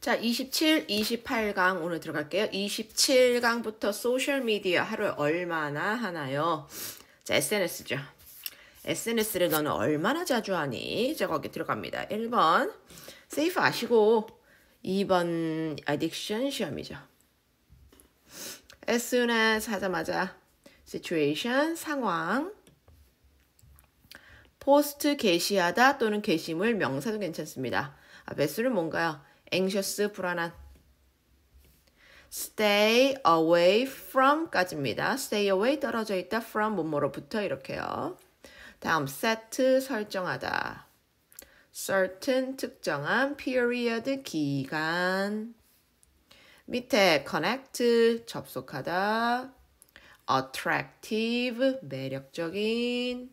자, 27, 28강 오늘 들어갈게요. 27강부터 소셜미디어 하루에 얼마나 하나요? 자, SNS죠. SNS를 너는 얼마나 자주 하니? 자, 거기 들어갑니다. 1번, 세이프 아시고, 2번, 아 d d i 시험이죠. as soon as 하자마자, situation, 상황, 포스트 게시하다 또는 게시물, 명사도 괜찮습니다. 아, 매수는 뭔가요? anxious 불안한 stay away from 까지입니다. stay away 떨어져 있다 from 뭐뭐로부터 이렇게요. 다음 set 설정하다 certain 특정한 period 기간 밑에 connect 접속하다 attractive 매력적인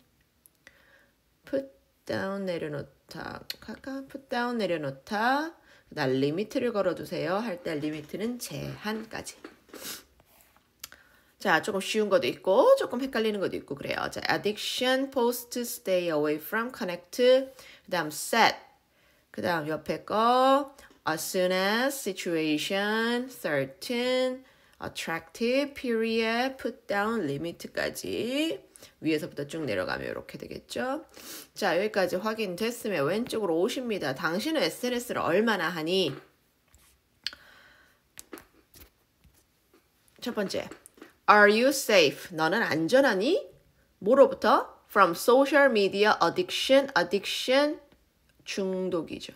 put down 내려놓다 put down 내려놓다 그다음 리미트를 걸어주세요 할 때 리미트는 제한까지. 자, 조금 쉬운 것도 있고 조금 헷갈리는 것도 있고 그래요. 자, addiction, post, stay away from, connect, 그 다음 set, 그 다음 옆에 거 as soon as, situation, certain, attractive, period, put down, limit까지 위에서부터 쭉 내려가면 이렇게 되겠죠. 자 여기까지 확인됐으면 왼쪽으로 오십니다. 당신은 SNS를 얼마나 하니? 첫 번째, Are you safe? 너는 안전하니? 뭐로부터? From social media addiction, addiction 중독이죠.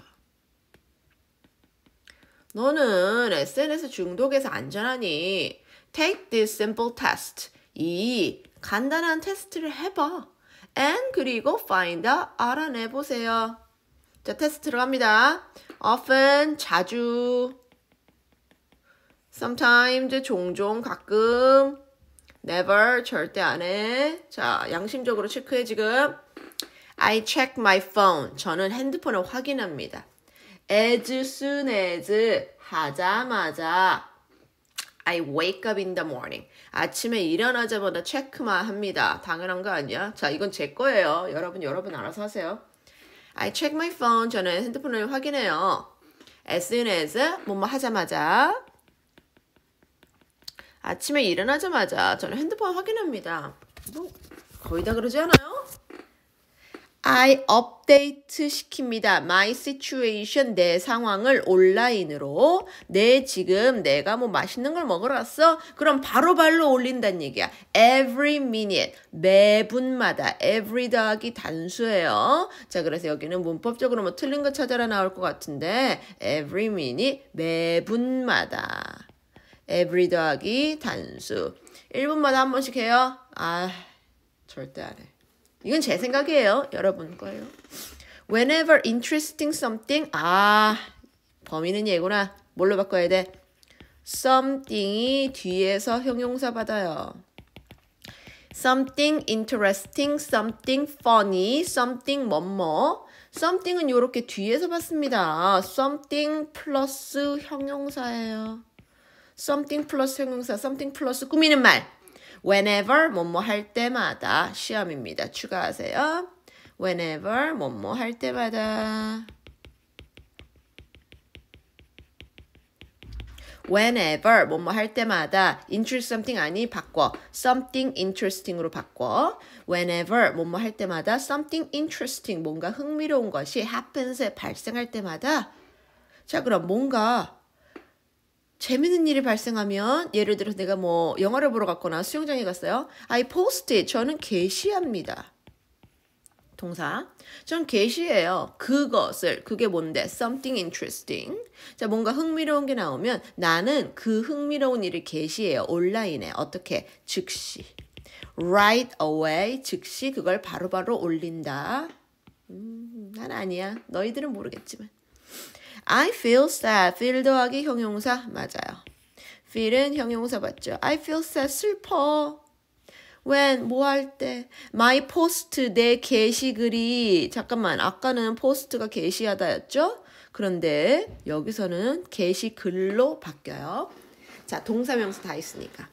너는 SNS 중독에서 안전하니? Take this simple test. 이 간단한 테스트를 해봐. and 그리고 find out 알아내보세요. 자, 테스트 들어갑니다. often, 자주, sometimes, 종종, 가끔, never, 절대 안 해. 자, 양심적으로 체크해 지금. I check my phone. 저는 핸드폰을 확인합니다. as soon as, 하자마자, I wake up in the morning. 아침에 일어나자마자 체크만 합니다. 당연한 거 아니야? 자, 이건 제 거예요. 여러분, 여러분 알아서 하세요. I check my phone. 저는 핸드폰을 확인해요. as soon as 뭐뭐 하자마자 아침에 일어나자마자 저는 핸드폰 확인합니다. 뭐 거의 다 그러지 않아요? I update 시킵니다. My situation, 내 상황을 온라인으로. 내 지금 내가 뭐 맛있는 걸 먹으러 갔어? 그럼 바로바로 올린다는 얘기야. Every minute, 매분마다. Every d o g 단수예요. 자, 그래서 여기는 문법적으로 뭐 틀린 거 찾아라 나올 것 같은데 Every minute, 매분마다. Every d o g 단수. 1분마다 한 번씩 해요? 아, 절대 안 해. 이건 제 생각이에요. 여러분 거예요. Whenever interesting something. 아, 범인은 얘구나. 뭘로 바꿔야 돼? something이 뒤에서 형용사 받아요. something interesting, something funny, something 뭐뭐. something은 이렇게 뒤에서 받습니다. something 플러스 형용사예요. something 플러스 형용사, something 플러스 꾸미는 말. whenever 뭐 뭐 할 때마다 시험입니다. 추가하세요. whenever 뭐뭐 할 때마다 whenever 뭐뭐 할 때마다 interest something 아니 바꿔 something interesting으로 바꿔 whenever 뭐뭐 할 때마다 something interesting 뭔가 흥미로운 것이 happens에 발생할 때마다 자 그럼 뭔가 재밌는 일이 발생하면 예를 들어 내가 뭐 영화를 보러 갔거나 수영장에 갔어요. I posted. 저는 게시합니다. 동사. 전 게시해요. 그것을. 그게 뭔데? something interesting. 자, 뭔가 흥미로운 게 나오면 나는 그 흥미로운 일을 게시해요. 온라인에. 어떻게? 즉시. right away. 즉시 그걸 바로바로 바로 올린다. 음, 난 아니야. 너희들은 모르겠지만. I feel sad. feel 더하기 형용사 맞아요. feel은 형용사 맞죠. I feel sad. 슬퍼. when 뭐 할때 my post 내 게시글이 잠깐만 아까는 포스트가 게시하다였죠? 그런데 여기서는 게시글로 바뀌어요. 자, 동사 명사 다 있으니까.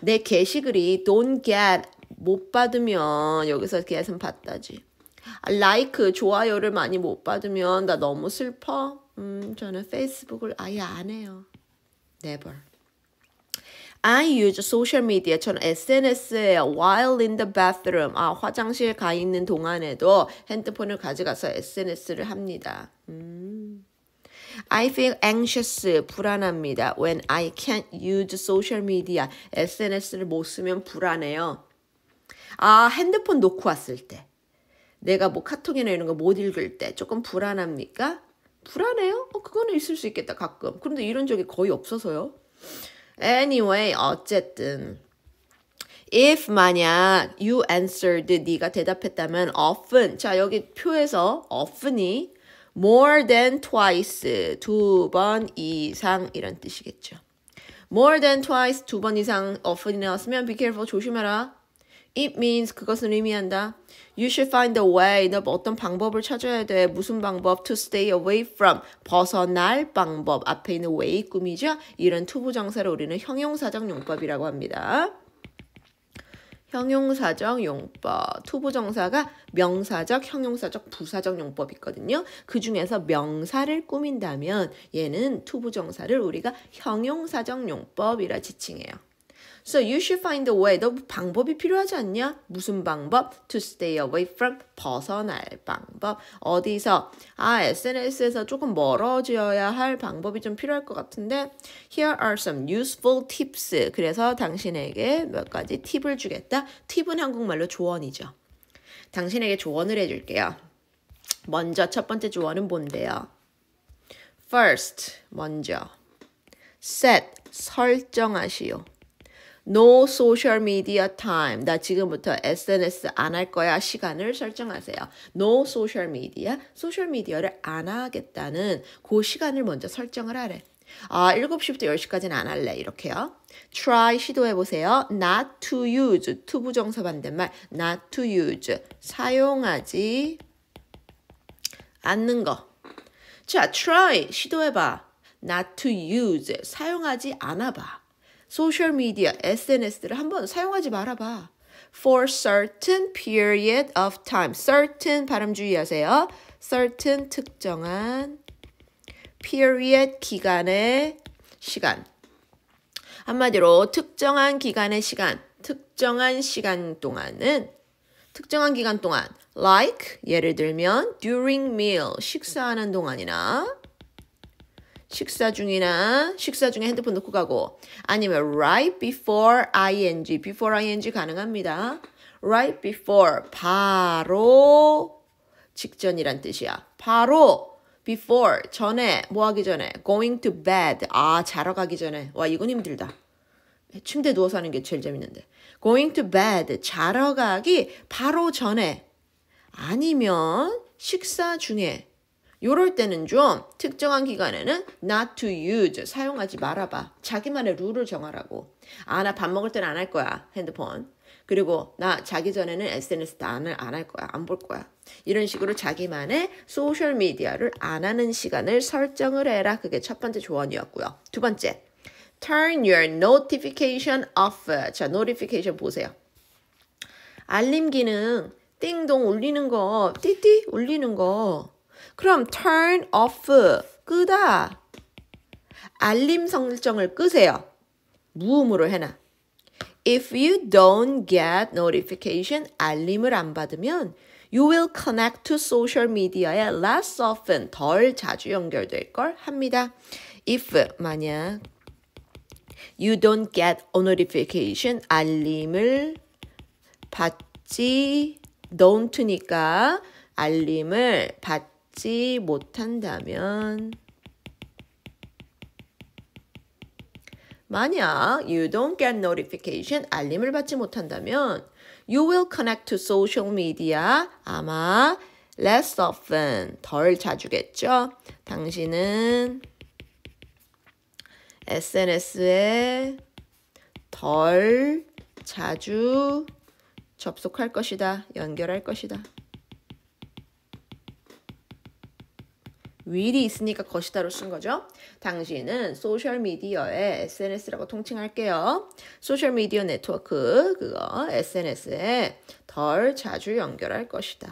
내 게시글이 don't get 못 받으면 여기서 get은 받다지. 아, like 좋아요를 많이 못 받으면 나 너무 슬퍼. 음, 저는 페이스북을 아예 안 해요. Never. I use social media. 저는 SNS에 while in the bathroom. 아, 화장실 가 있는 동안에도 핸드폰을 가져가서 SNS를 합니다. 음. I feel anxious. 불안합니다. When I can't use social media. SNS를 못 쓰면 불안해요. 아, 핸드폰 놓고 왔을 때. 내가 뭐 카톡이나 이런 거 못 읽을 때 조금 불안합니까? 불안해요? 어, 그거는 있을 수 있겠다, 가끔. 그런데 이런 적이 거의 없어서요. Anyway, 어쨌든. If 만약 you answered 네가 대답했다면 often 자 여기 표에서 often이 more than twice 두 번 이상 이런 뜻이겠죠. more than twice 두 번 이상 often이 나왔으면 be careful 조심해라. It means 그것은 의미한다. You should find a way. 너 어떤 방법을 찾아야 돼. 무슨 방법? To stay away from. 벗어날 방법. 앞에 있는 way 꾸미죠. 이런 투부정사를 우리는 형용사적 용법이라고 합니다. 형용사적 용법, 투부정사가 명사적, 형용사적, 부사적 용법이 있거든요. 그 중에서 명사를 꾸민다면 얘는 투부정사를 우리가 형용사적 용법이라 지칭해요. So you should find a way. 너 방법이 필요하지 않냐? 무슨 방법? To stay away from 벗어날 방법. 어디서? 아, SNS에서 조금 멀어져야 할 방법이 좀 필요할 것 같은데 Here are some useful tips. 그래서 당신에게 몇 가지 팁을 주겠다. 팁은 한국말로 조언이죠. 당신에게 조언을 해줄게요. 먼저 첫 번째 조언은 뭔데요? First, 먼저. Set, 설정하시오. No social media time. 나 지금부터 SNS 안 할 거야 시간을 설정하세요. No social media. 소셜 미디어를 안 하겠다는 그 시간을 먼저 설정을 하래. 아, 7시부터 10시까지는 안 할래. 이렇게요. try 시도해 보세요. not to use. to 부정사 반대말. not to use. 사용하지 않는 거. 자, try 시도해 봐. not to use. 사용하지 않아 봐. 소셜 미디어 SNS를 한번 사용하지 말아봐. for certain period of time. certain 발음 주의하세요. certain 특정한 period 기간의 시간. 한마디로 특정한 기간의 시간, 특정한 시간 동안은 특정한 기간 동안 like 예를 들면 during meal 식사하는 동안이나 식사 중이나 식사 중에 핸드폰 놓고 가고 아니면 right before ing before ing 가능합니다. right before 바로 직전이란 뜻이야. 바로 before 전에 뭐 하기 전에 going to bed 아 자러 가기 전에 와 이건 힘들다. 침대 누워서 하는 게 제일 재밌는데 going to bed 자러 가기 바로 전에 아니면 식사 중에 요럴 때는 좀 특정한 기간에는 not to use 사용하지 말아봐. 자기만의 룰을 정하라고. 아 나 밥 먹을 때는 안할 거야 핸드폰. 그리고 나 자기 전에는 SNS 안을 안할 거야 안 볼 거야. 이런 식으로 자기만의 소셜 미디어를 안 하는 시간을 설정을 해라. 그게 첫 번째 조언이었고요. 두 번째, turn your notification off. 자, notification 보세요. 알림 기능 띵동 울리는 거, 띠띠 울리는 거 그럼 turn off 끄다. 알림 설정을 끄세요. 무음으로 해놔. If you don't get notification 알림을 안 받으면 you will connect to social media에 less often 덜 자주 연결될 걸 합니다. If 만약 you don't get a notification 알림을 받지 don't니까 알림을 받 읽지 못한다면 만약 you don't get notification 알림을 받지 못한다면 you will connect to social media 아마 less often 덜 자주겠죠. 당신은 SNS에 덜 자주 접속할 것이다. 연결할 것이다. 위 i 이 있으니까 것이다로 쓴 거죠. 당신은 소셜 미디어에 SNS라고 통칭할게요. 소셜 미디어 네트워크 그거 SNS에 덜 자주 연결할 것이다.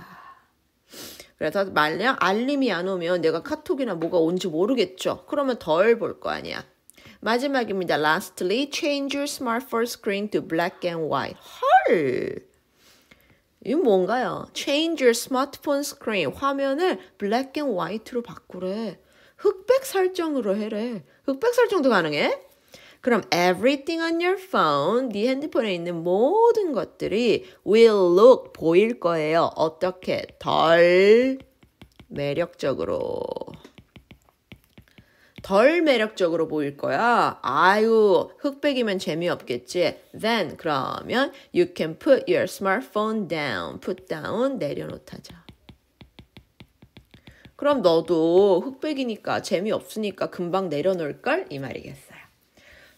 그래서 만약 알림이 안 오면 내가 카톡이나 뭐가 온지 모르겠죠. 그러면 덜 볼 거 아니야. 마지막입니다. Lastly, change your smartphone screen to black and white. 헐! 이 뭔가요? Change your smartphone screen. 화면을 black and white로 바꾸래. 흑백 설정으로 해래. 흑백 설정도 가능해? 그럼 everything on your phone, 네 핸드폰에 있는 모든 것들이 will look 보일 거예요. 어떻게? 덜 매력적으로. 덜 매력적으로 보일 거야. 아유, 흑백이면 재미없겠지. Then, 그러면 you can put your smartphone down. put down, 내려놓다자. 그럼 너도 흑백이니까 재미없으니까 금방 내려놓을걸? 이 말이겠어요.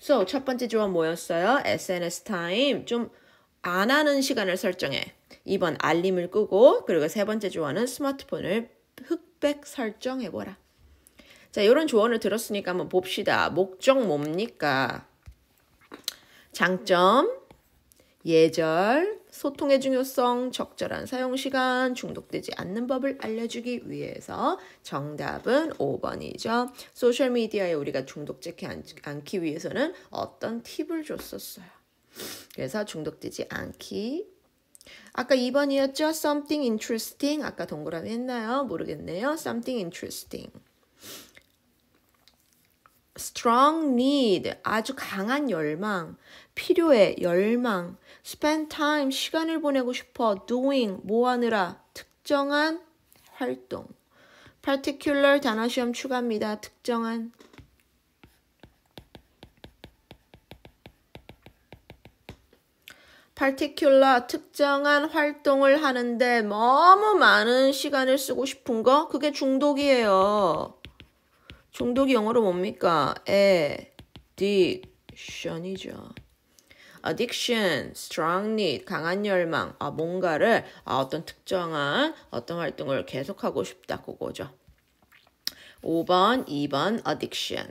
So, 첫 번째 조언 뭐였어요? SNS 타임. 좀 안 하는 시간을 설정해. 2번 알림을 끄고 그리고 세 번째 조언은 스마트폰을 흑백 설정해보라. 자, 이런 조언을 들었으니까 한번 봅시다. 목적 뭡니까? 장점, 예절, 소통의 중요성, 적절한 사용시간, 중독되지 않는 법을 알려주기 위해서 정답은 5번이죠. 소셜미디어에 우리가 중독되지 않기 위해서는 어떤 팁을 줬었어요. 그래서 중독되지 않기 아까 2번이었죠? Something interesting. 아까 동그라미 했나요? 모르겠네요. Something interesting. strong need 아주 강한 열망, 필요해 열망, spend time 시간을 보내고 싶어 doing 뭐 하느라 특정한 활동. particular 단어 시험 추가입니다. 특정한 particular 특정한 활동을 하는데 너무 많은 시간을 쓰고 싶은 거 그게 중독이에요. 중독이 영어로 뭡니까? addiction이죠. addiction, strong need, 강한 열망, 아, 뭔가를 아, 어떤 특정한 어떤 활동을 계속하고 싶다 그거죠. 5번, 2번 addiction.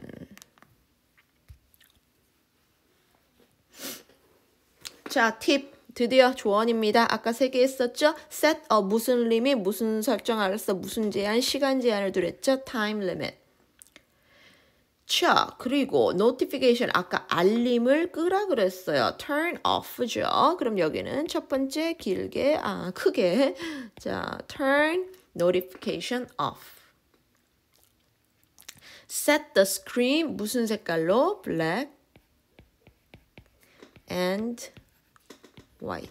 자, 팁. 드디어 조언입니다. 아까 세 개 했었죠? set, 어, 무슨 리밋, 무슨 설정 알았어, 무슨 제한, 시간 제한을 두랬죠? time limit. 자, 그리고 notification 아까 알림을 끄라 그랬어요. turn off죠. 그럼 여기는 첫 번째 길게 아 크게 자, turn notification off. set the screen 무슨 색깔로 black and white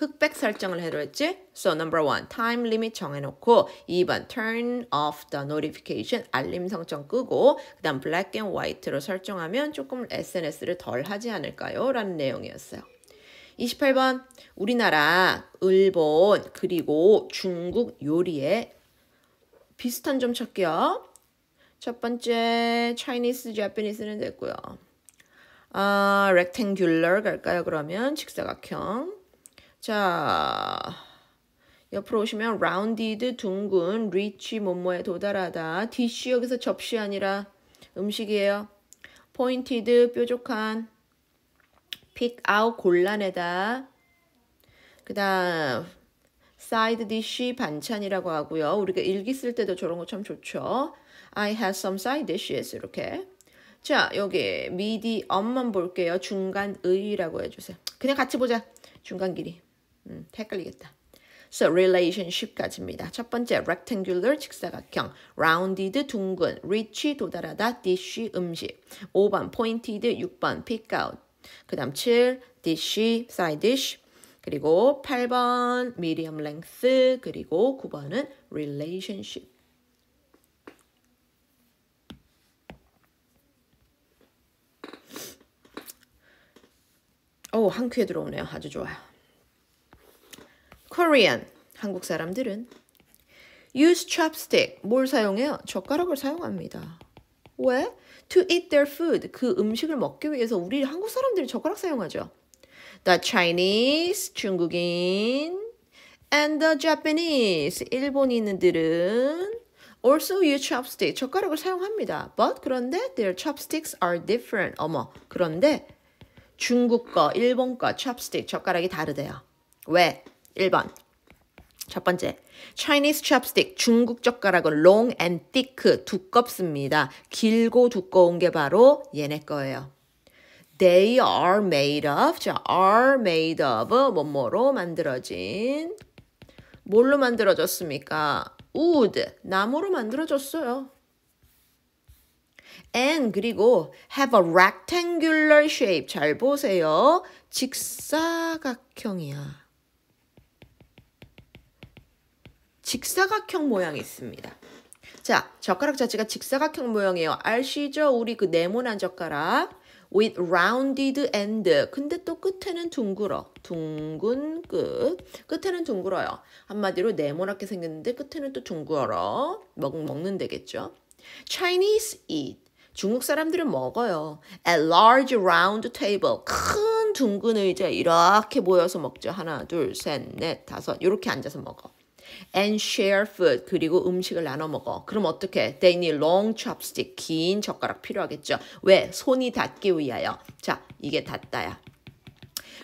흑백 설정을 해놓았지? So number one, time limit 정해놓고 2번 turn off the notification 알림 설정 끄고 그다음 black and white로 설정하면 조금 SNS를 덜 하지 않을까요? 라는 내용이었어요. 28번 우리나라, 일본, 그리고 중국 요리에 비슷한 점 찾기요. 첫 번째 Chinese, Japanese는 됐고요. 아, rectangular 갈까요? 그러면 직사각형. 자, 옆으로 오시면 rounded 둥근 reach 뭐뭐에 도달하다 dish 여기서 접시 아니라 음식이에요. pointed 뾰족한 pick out 골라내다 그 다음 side dish 반찬이라고 하고요. 우리가 일기 쓸 때도 저런 거 참 좋죠. I had some side dishes 이렇게 자 여기 미디엄만 볼게요. 중간 의라고 해주세요. 그냥 같이 보자. 중간 길이. 음, 헷갈리겠다. So relationship까지입니다. 첫 번째 rectangular 직사각형, rounded 둥근, reach 도달하다, dish 음식. 5번 pointed 6번 pick out. 그다음 7 dish side dish. 그리고 8번 medium length 그리고 9번은 relationship. 오, 한 큐에 들어오네요. 아주 좋아요. Korean, 한국 사람들은 use chopstick, 뭘 사용해요? 젓가락을 사용합니다. 왜? To eat their food, 그 음식을 먹기 위해서 우리 한국 사람들이 젓가락 사용하죠. The Chinese, 중국인, and the Japanese, 일본인들은 also use chopstick, 젓가락을 사용합니다. But 그런데 their chopsticks are different. 어머, 그런데 중국 거, 일본 거, chopstick, 젓가락이 다르대요. 왜? 1번. 첫 번째, Chinese chopstick, 중국 젓가락은 long and thick, 두껍습니다. 길고 두꺼운 게 바로 얘네 거예요. They are made of, 자, are made of, 뭐뭐로 만들어진. 뭘로 만들어졌습니까? wood, 나무로 만들어졌어요. and 그리고 have a rectangular shape, 잘 보세요. 직사각형이야. 직사각형 모양이 있습니다. 자, 젓가락 자체가 직사각형 모양이에요. 아시죠? 우리 그 네모난 젓가락. with rounded end. 근데 또 끝에는 둥글어. 둥근 끝. 끝에는 둥글어요. 한마디로 네모나게 생겼는데 끝에는 또 둥글어. 먹, 먹는 데겠죠. Chinese eat. 중국 사람들은 먹어요. a large round table. 큰 둥근 의자 이렇게 모여서 먹죠. 하나, 둘, 셋, 넷, 다섯. 이렇게 앉아서 먹어. and share food 그리고 음식을 나눠 먹어. 그럼 어떻게? They need long chopstick 긴 젓가락 필요하겠죠. 왜? 손이 닿기 위하여. 자, 이게 닿다야.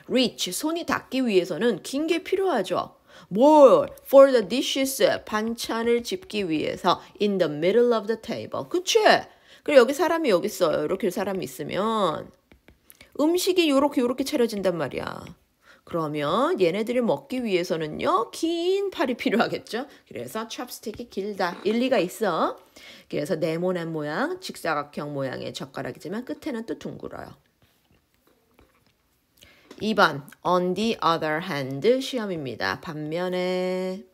reach 손이 닿기 위해서는 긴 게 필요하죠. more for the dishes 반찬을 집기 위해서 in the middle of the table. 그치? 그리고 여기 사람이 여기 있어요. 이렇게 사람이 있으면 음식이 요렇게 요렇게 차려진단 말이야. 그러면 얘네들을 먹기 위해서는요. 긴 팔이 필요하겠죠. 그래서 찹스틱이 길다. 일리가 있어. 그래서 네모난 모양, 직사각형 모양의 젓가락이지만 끝에는 또 둥글어요. 2번 on the other hand 시험입니다. 반면에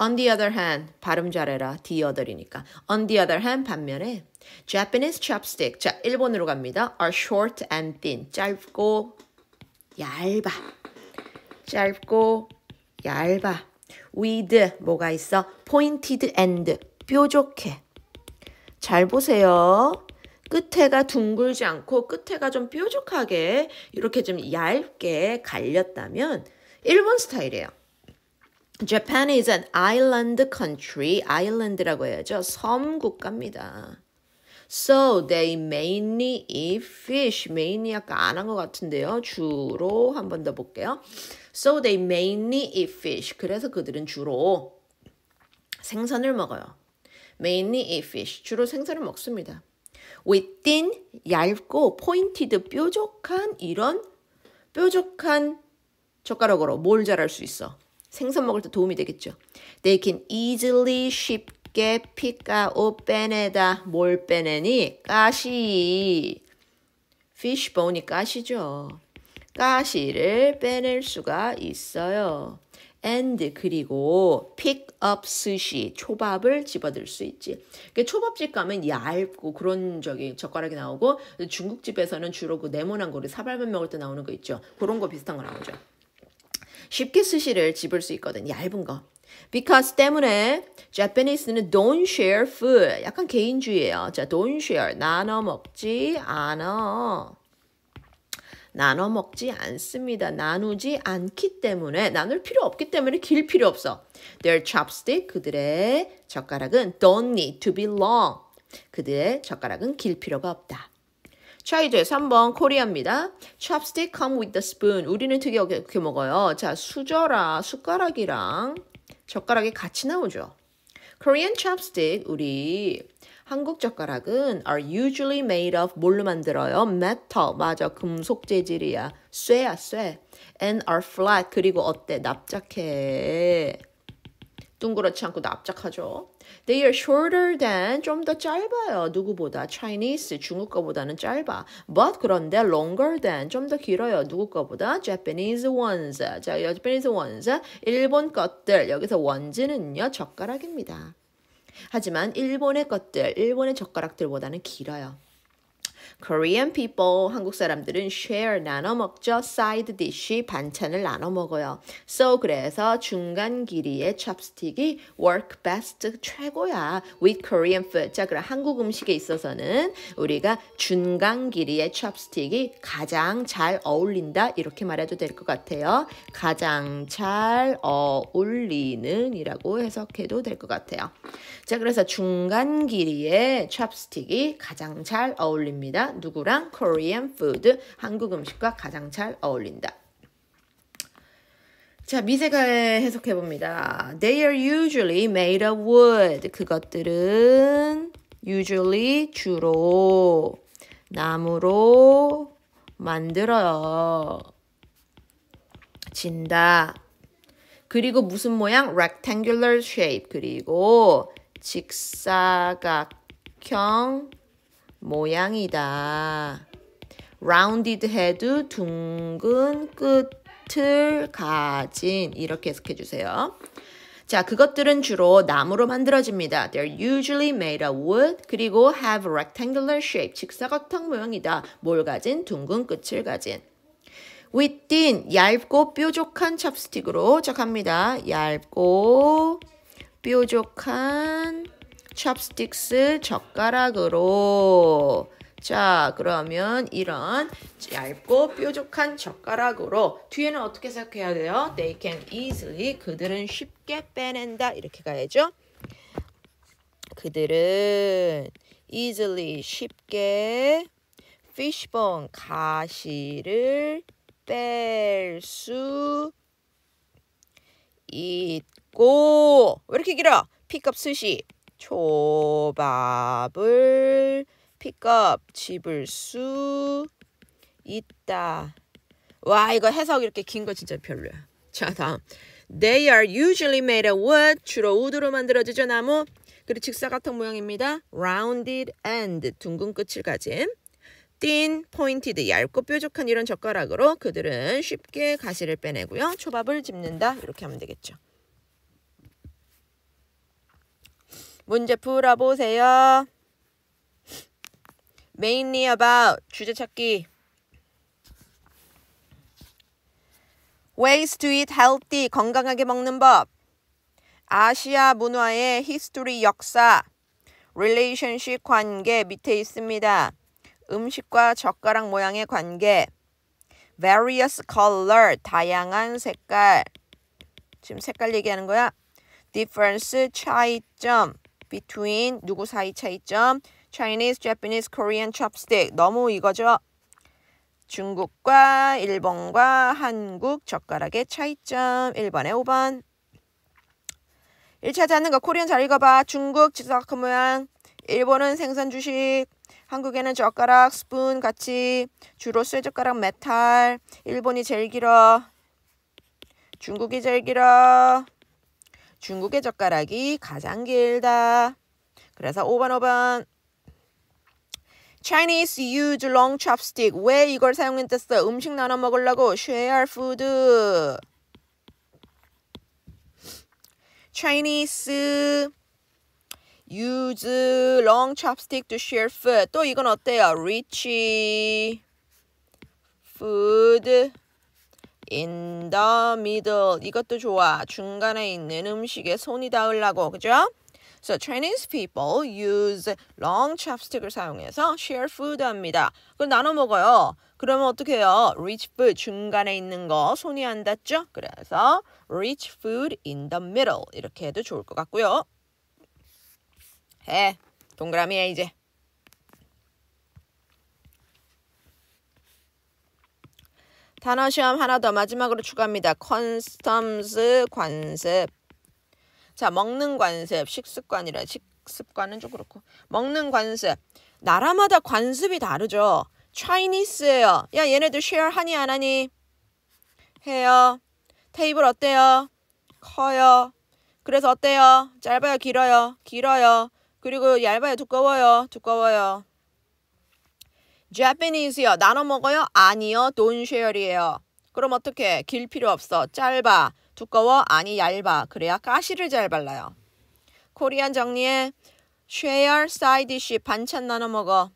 on the other hand 발음 잘해라 the other이니까 on the other hand 반면에 Japanese chopstick. 자, 1번으로 갑니다. are short and thin. 짧고 얇아. 짧고 얇아. with 뭐가 있어? pointed end. 뾰족해. 잘 보세요. 끝에가 둥글지 않고 끝에가 좀 뾰족하게 이렇게 좀 얇게 갈렸다면 일본 스타일이에요. Japan is an island country. island라고 해야죠. 섬 국가입니다. So they mainly eat fish. mainly 약간 안한 것 같은데요. 주로 한번 더 볼게요. So they mainly eat fish. 그래서 그들은 주로 생선을 먹어요. mainly eat fish. 주로 생선을 먹습니다. with thin 얇고 포인티드 뾰족한 이런 뾰족한 젓가락으로 뭘 잘할 수 있어? 생선 먹을 때 도움이 되겠죠. They can easily ship 깨피까 옷 빼내다 뭘 빼내니 가시 fishbone이 가시죠. 가시를 빼낼 수가 있어요. and 그리고 pick up sushi 초밥을 집어들 수 있지. 그러니까 초밥집 가면 얇고 그런 저기 젓가락이 나오고 중국집에서는 주로 그 네모난 거를 사발면 먹을 때 나오는 거 있죠. 그런 거 비슷한 거 나오죠. 쉽게 스시를 집을 수 있거든. 얇은 거. because 때문에 Japanese는 don't share food. 약간 개인주의예요. 자, don't share. 나눠 먹지 않아. 나눠 먹지 않습니다. 나누지 않기 때문에 나눌 필요 없기 때문에 길 필요 없어. Their chopstick 그들의 젓가락은 don't need to be long. 그들의 젓가락은 길 필요가 없다. 자 이제 3번 코리아입니다. chopstick come with the spoon. 우리는 되게 이렇게 먹어요. 자 수저랑 숟가락이랑 젓가락이 같이 나오죠. Korean chopstick, 우리 한국 젓가락은 are usually made of 뭘로 만들어요? metal, 맞아, 금속 재질이야. 쇠야, 쇠. and are flat, 그리고 어때? 납작해. 둥그렇지 않고 납작하죠. They are shorter than 좀 더 짧아요. 누구보다 Chinese 중국 거보다는 짧아. But 그런데 longer than 좀 더 길어요. 누구 거보다 Japanese ones. 자, Japanese ones 일본 것들 여기서 원지는요 젓가락입니다. 하지만 일본의 것들 일본의 젓가락들보다는 길어요. Korean people, 한국 사람들은 share, 나눠 먹죠. side dish, 반찬을 나눠 먹어요. So, 그래서 중간 길이의 chopstick이 work best, 최고야. with Korean food. 자, 그럼 한국 음식에 있어서는 우리가 중간 길이의 chopstick이 가장 잘 어울린다. 이렇게 말해도 될 것 같아요. 가장 잘 어울리는 이라고 해석해도 될 것 같아요. 자, 그래서 중간 길이의 chopstick이 가장 잘 어울립니다. 누구랑? Korean food. 한국 음식과 가장 잘 어울린다. 자, 미세가에 해석해 봅니다. They are usually made of wood. 그것들은 usually 주로 나무로 만들어요. 진다. 그리고 무슨 모양? rectangular shape. 그리고 직사각형 모양이다. rounded head 둥근 끝을 가진 이렇게 해석해 주세요. 자, 그것들은 주로 나무로 만들어집니다. They're usually made of wood. 그리고 have rectangular shape, 직사각형 모양이다. 뭘 가진? 둥근 끝을 가진. with thin, 얇고 뾰족한 찹스틱으로 시작합니다. 얇고 뾰족한 찹스틱스 젓가락으로 자 그러면 이런 얇고 뾰족한 젓가락으로 뒤에는 어떻게 생각해야 돼요? They can easily 그들은 쉽게 빼낸다 이렇게 가야죠. 그들은 easily 쉽게 fishbone 가시를 뺄 수 있고 왜 이렇게 길어? 픽업 스시 초밥을 픽업 집을 수 있다. 와 이거 해석 이렇게 긴 거 진짜 별로야. 자 다음. They are usually made of wood. 주로 우드로 만들어지죠 나무. 그리고 직사 같은 모양입니다. Rounded end 둥근 끝을 가진 thin, pointed 얇고 뾰족한 이런 젓가락으로 그들은 쉽게 가시를 빼내고요. 초밥을 집는다 이렇게 하면 되겠죠. 문제 풀어보세요. mainly about 주제 찾기 ways to eat healthy 건강하게 먹는 법 아시아 문화의 히스토리 역사 relationship 관계 밑에 있습니다. 음식과 젓가락 모양의 관계 various color 다양한 색깔 지금 색깔 얘기하는 거야 difference 차이점 between 누구 사이 차이점 Chinese, Japanese, Korean chopstick 너무 이거죠. 중국과 일본과 한국 젓가락의 차이점 1번에 5번 1차 자는 거 코리안 잘 읽어봐 중국 지사크 모양 일본은 생선 주식 한국에는 젓가락 스푼 같이 주로 쇠 젓가락 메탈 일본이 제일 길어 중국이 제일 길어 중국의 젓가락이 가장 길다. 그래서 5번 5번 Chinese use long chopstick. 왜 이걸 사용했댔어? 음식 나눠 먹으려고 share food. Chinese use long chopstick to share food. 또 이건 어때요? rich food. in the middle 이것도 좋아. 중간에 있는 음식에 손이 닿으려고 그죠? So Chinese people use long chopstick을 사용해서 share food 합니다. 그걸 나눠 먹어요. 그러면 어떻게 해요? rich food 중간에 있는 거 손이 안 닿죠? 그래서 rich food in the middle 이렇게 해도 좋을 것 같고요. 해 동그라미에 이제 단어 시험 하나 더 마지막으로 추가합니다. 컨스텀스 관습. 자, 먹는 관습, 식습관이라 식습관은 좀 그렇고. 먹는 관습. 나라마다 관습이 다르죠. 차이니스예요. 야, 얘네들 쉐어 하니 안 하니? 해요. 테이블 어때요? 커요. 그래서 어때요? 짧아요, 길어요? 길어요. 그리고 얇아요, 두꺼워요, 두꺼워요. Japanese요. 나눠 먹어요? 아니요. 돈쉐어리 s 에요 그럼 어떻게? 길 필요 없어. 짧아. 두꺼워? 아니 얇아. 그래야 가시를 잘 발라요. 코리안 정리해. share, side dish, 반찬 나눠 먹어.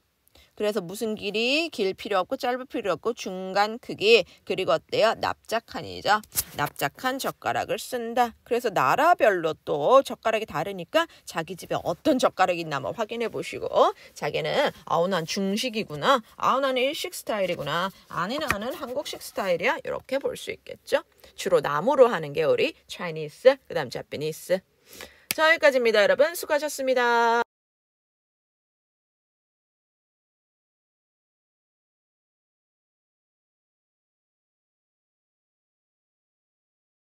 그래서 무슨 길이 길 필요 없고 짧을 필요 없고 중간 크기 그리고 어때요? 납작한이죠. 납작한 젓가락을 쓴다. 그래서 나라별로 또 젓가락이 다르니까 자기 집에 어떤 젓가락이 있나 뭐 확인해 보시고 자기는 아우 난 중식이구나. 아우 나는 일식 스타일이구나. 아니 나는 한국식 스타일이야. 이렇게 볼 수 있겠죠. 주로 나무로 하는 게 우리 차이니스 그다음 자피니스 자 여기까지입니다 여러분 수고하셨습니다.